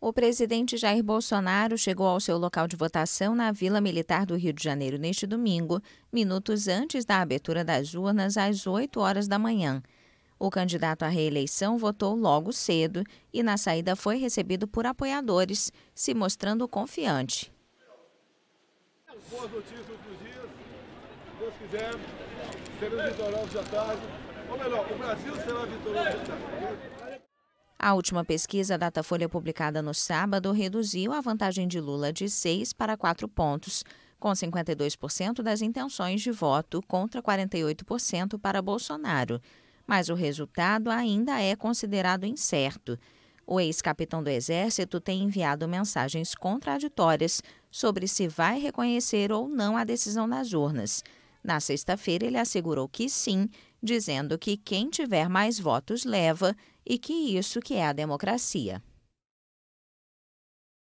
O presidente Jair Bolsonaro chegou ao seu local de votação na Vila Militar do Rio de Janeiro neste domingo, minutos antes da abertura das urnas às 8 horas da manhã. O candidato à reeleição votou logo cedo e, na saída, foi recebido por apoiadores, se mostrando confiante. Boas notícias dos dias, se Deus quiser, seremos vitoriosos da tarde. Ou melhor, o Brasil será vitorioso da tarde. A última pesquisa Datafolha publicada no sábado reduziu a vantagem de Lula de 6 para 4 pontos, com 52% das intenções de voto contra 48% para Bolsonaro. Mas o resultado ainda é considerado incerto. O ex-capitão do Exército tem enviado mensagens contraditórias sobre se vai reconhecer ou não a decisão das urnas. Na sexta-feira, ele assegurou que sim dizendo que quem tiver mais votos leva e que isso que é a democracia.